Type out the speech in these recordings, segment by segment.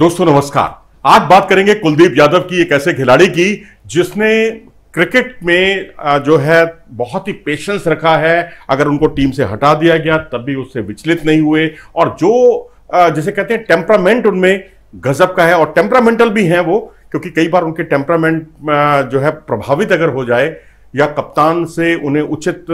दोस्तों नमस्कार आज बात करेंगे कुलदीप यादव की एक ऐसे खिलाड़ी की जिसने क्रिकेट में जो है बहुत ही पेशेंस रखा है अगर उनको टीम से हटा दिया गया तब भी उससे विचलित नहीं हुए और जो जैसे कहते हैं टेम्परामेंट उनमें गजब का है और टेम्परामेंटल भी हैं वो क्योंकि कई बार उनके टेम्परामेंट जो है प्रभावित अगर हो जाए या कप्तान से उन्हें उचित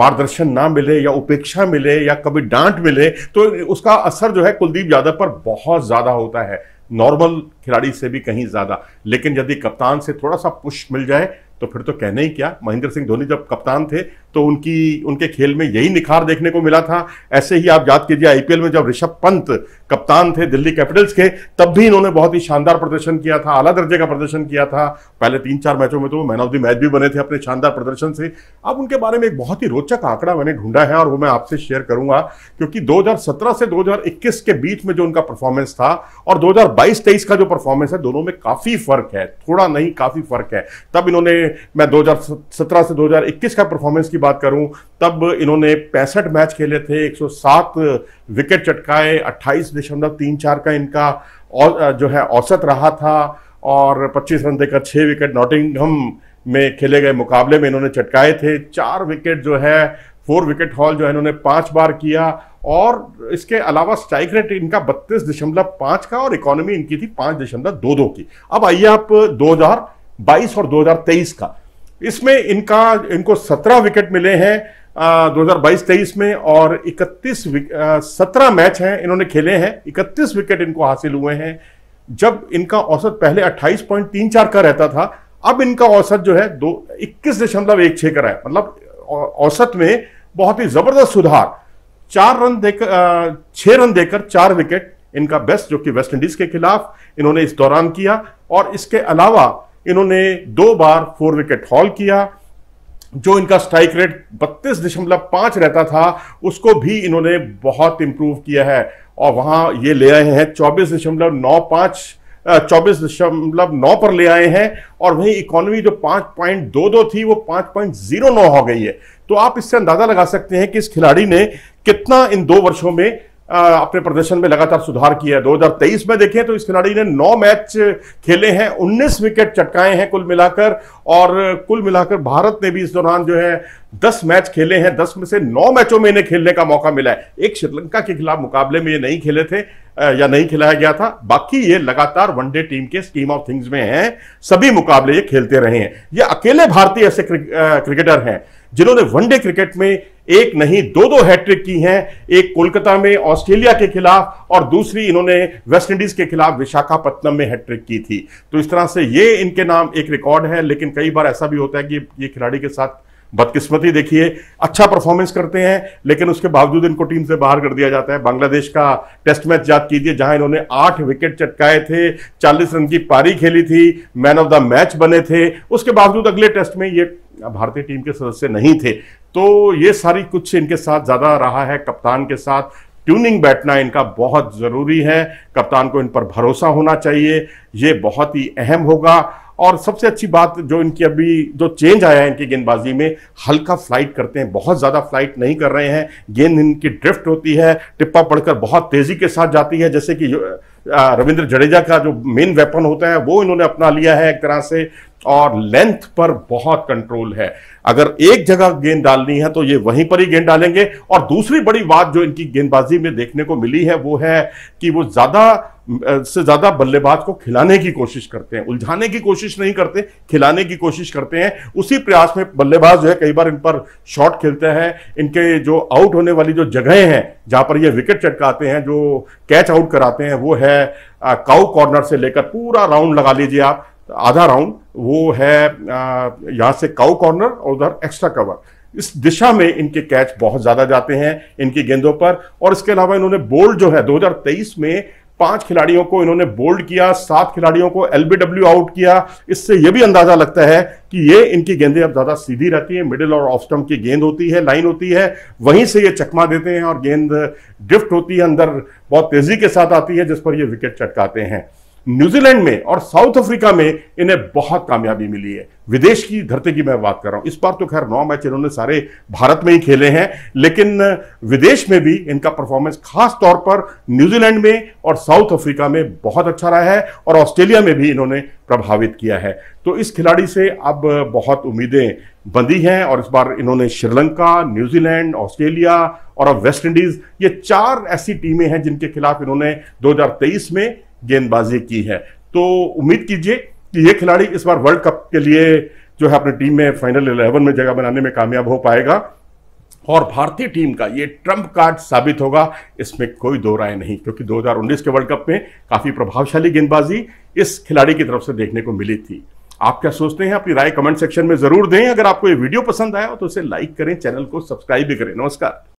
मार्गदर्शन ना मिले या उपेक्षा मिले या कभी डांट मिले तो उसका असर जो है कुलदीप यादव पर बहुत ज़्यादा होता है नॉर्मल खिलाड़ी से भी कहीं ज़्यादा लेकिन यदि कप्तान से थोड़ा सा पुश मिल जाए तो फिर तो कहने ही क्या महेंद्र सिंह धोनी जब कप्तान थे तो उनकी उनके खेल में यही निखार देखने को मिला था ऐसे ही आप याद कीजिए आईपीएल में जब ऋषभ पंत कप्तान थे दिल्ली कैपिटल्स के तब भी इन्होंने बहुत ही शानदार प्रदर्शन किया था आला दर्जे का प्रदर्शन किया था पहले तीन चार मैचों में तो मैन ऑफ द मैच भी बने थे अपने शानदार प्रदर्शन से अब उनके बारे में एक बहुत ही रोचक आंकड़ा मैंने ढूंढा है और वो मैं आपसे शेयर करूंगा क्योंकि दो से दो के बीच में जो उनका परफॉर्मेंस था और दो हजार का जो परफॉर्मेंस है दोनों में काफी फर्क है थोड़ा नहीं काफी फर्क है तब इन्होंने मैं दो से दो का परफॉर्मेंस की की बात करूं तब इन्होंने पैंसठ मैच खेले थे 107 विकेट चटकाए अट्ठाईस दशमलव तीन चार का इनका और जो है औसत रहा था और 25 रन देकर छः विकेट नॉटिंगहम में खेले गए मुकाबले में इन्होंने चटकाए थे चार विकेट जो है फोर विकेट हॉल जो है इन्होंने पांच बार किया और इसके अलावा स्ट्राइक रेट इनका बत्तीस दशमलव पाँच का और इकोनॉमी इनकी थी पाँच दशमलव दो दो की अब आइए आप 2022 और 2023 का इसमें इनका इनको 17 विकेट मिले हैं 2022-23 में और 31 सत्रह मैच हैं इन्होंने खेले हैं 31 विकेट इनको हासिल हुए हैं जब इनका औसत पहले 28.34 का रहता था अब इनका औसत जो है दो इक्कीस दशमलव एक छः का रहा है मतलब औसत में बहुत ही जबरदस्त सुधार चार रन देकर छः रन देकर चार विकेट इनका बेस्ट जो कि वेस्ट इंडीज के खिलाफ इन्होंने इस दौरान किया और इसके अलावा इन्होंने दो बार फोर विकेट हॉल किया जो इनका स्ट्राइक रेट बत्तीस दशमलव पांच रहता था उसको भी इन्होंने बहुत इंप्रूव किया है और वहां ये ले आए हैं चौबीस दशमलव नौ पांच चौबीस दशमलव नौ पर ले आए हैं और वहीं इकोनॉमी जो पांच पॉइंट दो दो थी वो पांच पॉइंट जीरो नौ हो गई है तो आप इससे अंदाजा लगा सकते हैं कि इस खिलाड़ी ने कितना इन दो वर्षों में अपने प्रदर्शन में लगातार सुधार किया है दो में देखें तो इस खिलाड़ी ने 9 मैच खेले हैं 19 विकेट चटकाए हैं कुल मिलाकर और कुल मिलाकर भारत ने भी इस दौरान जो है 10 मैच खेले हैं 10 में से 9 मैचों में इन्हें खेलने का मौका मिला है एक श्रीलंका के खिलाफ मुकाबले में ये नहीं खेले थे या नहीं खिलाया गया था बाकी ये लगातार वनडे टीम के स्कीम ऑफ थिंग्स में हैं सभी मुकाबले ये खेलते रहे हैं ये अकेले भारतीय ऐसे क्रिकेटर हैं जिन्होंने वनडे क्रिकेट में एक नहीं दो दो हैट्रिक की हैं एक कोलकाता में ऑस्ट्रेलिया के खिलाफ और दूसरी इन्होंने वेस्ट इंडीज के खिलाफ विशाखापट्टनम में हैट्रिक की थी तो इस तरह से ये इनके नाम एक रिकॉर्ड है लेकिन कई बार ऐसा भी होता है कि ये खिलाड़ी के साथ बदकिस्मती देखिए अच्छा परफॉर्मेंस करते हैं लेकिन उसके बावजूद इनको टीम से बाहर कर दिया जाता है बांग्लादेश का टेस्ट मैच याद कीजिए जहां इन्होंने आठ विकेट चटकाए थे चालीस रन की पारी खेली थी मैन ऑफ द मैच बने थे उसके बावजूद अगले टेस्ट में ये भारतीय टीम के सदस्य नहीं थे तो ये सारी कुछ इनके साथ ज़्यादा रहा है कप्तान के साथ ट्यूनिंग बैठना इनका बहुत ज़रूरी है कप्तान को इन पर भरोसा होना चाहिए ये बहुत ही अहम होगा और सबसे अच्छी बात जो इनकी अभी जो चेंज आया है इनकी गेंदबाजी में हल्का फ्लाइट करते हैं बहुत ज़्यादा फ्लाइट नहीं कर रहे हैं गेंद इनकी ड्रिफ्ट होती है टिप्पा पड़कर बहुत तेज़ी के साथ जाती है जैसे कि रविंद्र जडेजा का जो मेन वेपन होता है वो इन्होंने अपना लिया है एक तरह से और लेंथ पर बहुत कंट्रोल है अगर एक जगह गेंद डालनी है तो ये वहीं पर ही गेंद डालेंगे और दूसरी बड़ी बात जो इनकी गेंदबाजी में देखने को मिली है वो है कि वो ज्यादा से ज्यादा बल्लेबाज को खिलाने की कोशिश करते हैं उलझाने की कोशिश नहीं करते खिलाने की कोशिश करते हैं उसी प्रयास में बल्लेबाज जो है कई बार इन पर शॉट खेलते हैं इनके जो आउट होने वाली जो जगहें हैं जहाँ पर ये विकेट चटकाते हैं जो कैच आउट कराते हैं वो है काउ कॉर्नर से लेकर पूरा राउंड लगा लीजिए आप आधा राउंड वो है यहाँ से काउ कॉर्नर और उधर एक्स्ट्रा कवर इस दिशा में इनके कैच बहुत ज़्यादा जाते हैं इनकी गेंदों पर और इसके अलावा इन्होंने बोल्ड जो है 2023 में पांच खिलाड़ियों को इन्होंने बोल्ड किया सात खिलाड़ियों को एलबीडब्ल्यू आउट किया इससे यह भी अंदाजा लगता है कि ये इनकी गेंदें अब ज्यादा सीधी रहती है मिडिल और ऑफ स्टम्प की गेंद होती है लाइन होती है वहीं से ये चकमा देते हैं और गेंद ड्रिफ्ट होती है अंदर बहुत तेजी के साथ आती है जिस पर ये विकेट चटकाते हैं न्यूजीलैंड में और साउथ अफ्रीका में इन्हें बहुत कामयाबी मिली है विदेश की धरती की मैं बात कर रहा हूं इस बार तो खैर नौ मैच इन्होंने सारे भारत में ही खेले हैं लेकिन विदेश में भी इनका परफॉर्मेंस खास तौर पर न्यूजीलैंड में और साउथ अफ्रीका में बहुत अच्छा रहा है और ऑस्ट्रेलिया में भी इन्होंने प्रभावित किया है तो इस खिलाड़ी से अब बहुत उम्मीदें बंदी हैं और इस बार इन्होंने श्रीलंका न्यूजीलैंड ऑस्ट्रेलिया और अब वेस्ट इंडीज ये चार ऐसी टीमें हैं जिनके खिलाफ इन्होंने 2023 में गेंदबाजी की है तो उम्मीद कीजिए कि ये खिलाड़ी इस बार वर्ल्ड कप के लिए जो है अपनी टीम में फाइनल इलेवन में जगह बनाने में कामयाब हो पाएगा और भारतीय टीम का ये ट्रंप कार्ड साबित होगा इसमें कोई दो राय नहीं क्योंकि 2019 के वर्ल्ड कप में काफ़ी प्रभावशाली गेंदबाजी इस खिलाड़ी की तरफ से देखने को मिली थी आप क्या सोचते हैं अपनी राय कमेंट सेक्शन में ज़रूर दें अगर आपको ये वीडियो पसंद आया हो तो इसे लाइक करें चैनल को सब्सक्राइब भी करें नमस्कार